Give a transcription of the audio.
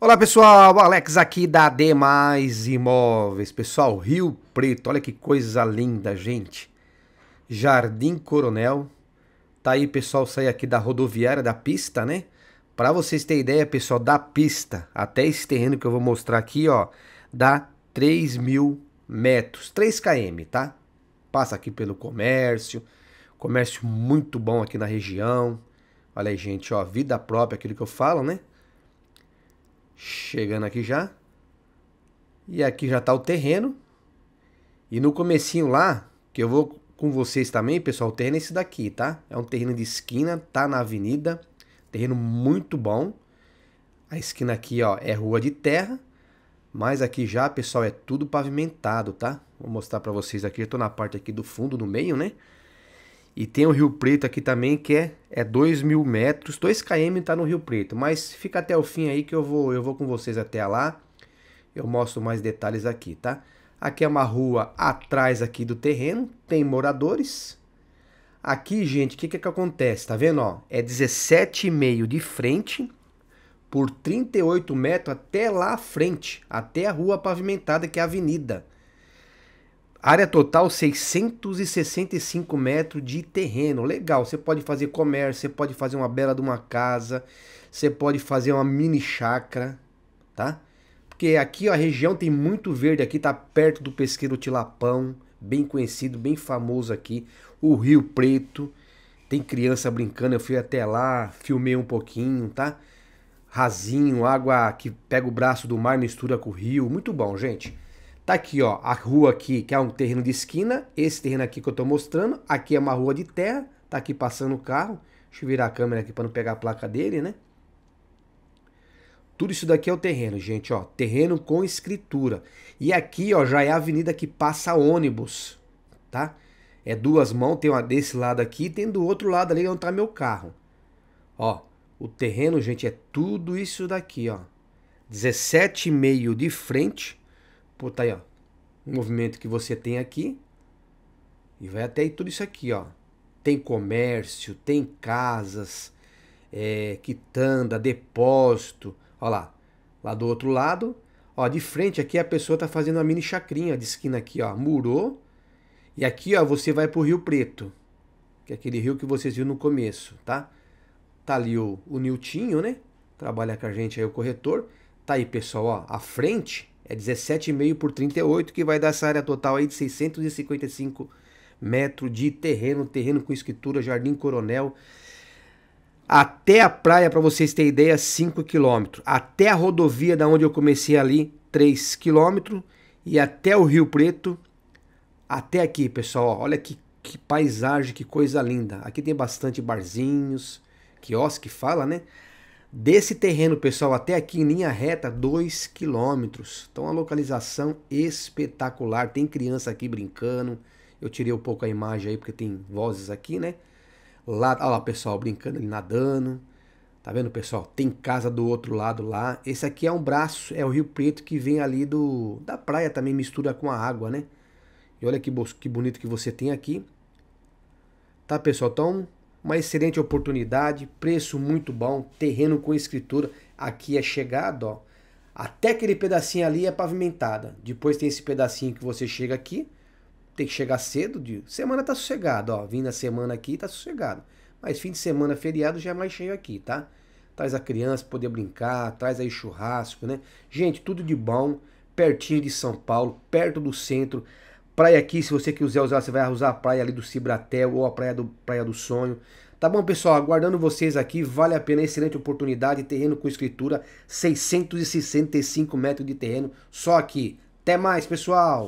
Olá pessoal, Alex aqui da Demais Imóveis. Pessoal, Rio Preto, olha que coisa linda, gente. Jardim Coronel. Tá aí, pessoal, sair aqui da rodoviária, da pista, né? Para vocês terem ideia, pessoal, da pista até esse terreno que eu vou mostrar aqui, ó, dá 3 mil metros, 3 km, tá? Passa aqui pelo comércio, comércio muito bom aqui na região. Olha aí, gente, ó, vida própria, aquilo que eu falo, né? Chegando aqui já. E aqui já está o terreno. E no comecinho lá, que eu vou com vocês também, pessoal, o terreno é esse daqui, tá? É um terreno de esquina, tá na avenida. Terreno muito bom. A esquina aqui, ó, é rua de terra. Mas aqui já, pessoal, é tudo pavimentado, tá? Vou mostrar para vocês aqui. Eu tô na parte aqui do fundo, no meio, né? E tem o Rio Preto aqui também, que é, é 2 mil metros. 2 km tá no Rio Preto. Mas fica até o fim aí que eu vou, eu vou com vocês até lá. Eu mostro mais detalhes aqui, tá? Aqui é uma rua atrás aqui do terreno. Tem moradores. Aqui, gente, o que, que, que acontece? Tá vendo? Ó, é 17,5 de frente por 38 metros até lá à frente. Até a rua pavimentada, que é a avenida. Área total 665 metros de terreno. Legal, você pode fazer comércio, você pode fazer uma bela de uma casa, você pode fazer uma mini chácara, tá? Porque aqui ó, a região tem muito verde, aqui tá perto do pesqueiro Tilapão, bem conhecido, bem famoso aqui, o Rio Preto. Tem criança brincando, eu fui até lá, filmei um pouquinho, tá? Rasinho, água que pega o braço do mar, mistura com o rio, muito bom, gente. Tá aqui, ó, a rua aqui, que é um terreno de esquina, esse terreno aqui que eu tô mostrando, aqui é uma rua de terra, tá aqui passando o carro. Deixa eu virar a câmera aqui para não pegar a placa dele, né? Tudo isso daqui é o terreno, gente, ó, terreno com escritura. E aqui, ó, já é a avenida que passa ônibus, tá? É duas mãos, tem uma desse lado aqui e tem do outro lado ali onde tá meu carro. Ó, o terreno, gente, é tudo isso daqui, ó. 17,5 de frente Pô, tá aí, ó. movimento que você tem aqui. E vai até aí tudo isso aqui, ó. Tem comércio, tem casas, é, quitanda, depósito. Ó lá. Lá do outro lado. Ó, de frente aqui a pessoa tá fazendo uma mini chacrinha de esquina aqui, ó. Murou. E aqui, ó, você vai pro Rio Preto. Que é aquele rio que vocês viram no começo, tá? Tá ali o, o Niltinho, né? Trabalha com a gente aí o corretor. Tá aí, pessoal, ó. A frente é 17,5 por 38, que vai dar essa área total aí de 655 metros de terreno, terreno com escritura, Jardim Coronel. Até a praia, para vocês terem ideia, 5 km. Até a rodovia da onde eu comecei ali, 3 km. E até o Rio Preto, até aqui, pessoal. Olha que, que paisagem, que coisa linda. Aqui tem bastante barzinhos, quiosque, fala, né? Desse terreno, pessoal, até aqui em linha reta, 2 quilômetros. Então, a localização espetacular. Tem criança aqui brincando. Eu tirei um pouco a imagem aí, porque tem vozes aqui, né? Lá, olha lá, pessoal, brincando ali, nadando. Tá vendo, pessoal? Tem casa do outro lado lá. Esse aqui é um braço, é o Rio Preto que vem ali do da praia também, mistura com a água, né? E olha que, que bonito que você tem aqui. Tá, pessoal? Então, uma excelente oportunidade, preço muito bom, terreno com escritura. Aqui é chegado ó. Até aquele pedacinho ali é pavimentada. Depois tem esse pedacinho que você chega aqui, tem que chegar cedo. De... Semana tá sossegado, ó. Vindo a semana aqui, tá sossegado. Mas fim de semana, feriado, já é mais cheio aqui, tá? Traz a criança poder brincar, traz aí churrasco, né? Gente, tudo de bom, pertinho de São Paulo, perto do centro. Praia aqui, se você quiser usar, você vai usar a praia ali do Cibratel ou a praia do, praia do Sonho. Tá bom, pessoal? Aguardando vocês aqui. Vale a pena, excelente oportunidade. Terreno com escritura, 665 metros de terreno só aqui. Até mais, pessoal!